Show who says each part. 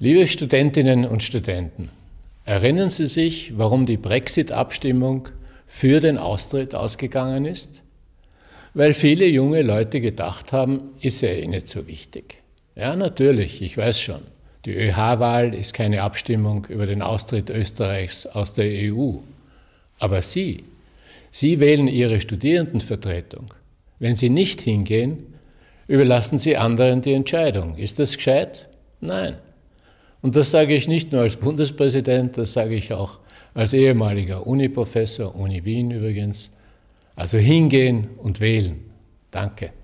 Speaker 1: Liebe Studentinnen und Studenten, erinnern Sie sich, warum die Brexit-Abstimmung für den Austritt ausgegangen ist? Weil viele junge Leute gedacht haben, ist er ihnen eh nicht so wichtig. Ja, natürlich, ich weiß schon. Die ÖH-Wahl ist keine Abstimmung über den Austritt Österreichs aus der EU. Aber Sie, Sie wählen Ihre Studierendenvertretung. Wenn Sie nicht hingehen, überlassen Sie anderen die Entscheidung. Ist das gescheit? Nein. Und das sage ich nicht nur als Bundespräsident, das sage ich auch als ehemaliger Uni-Professor, Uni Wien übrigens. Also hingehen und wählen. Danke.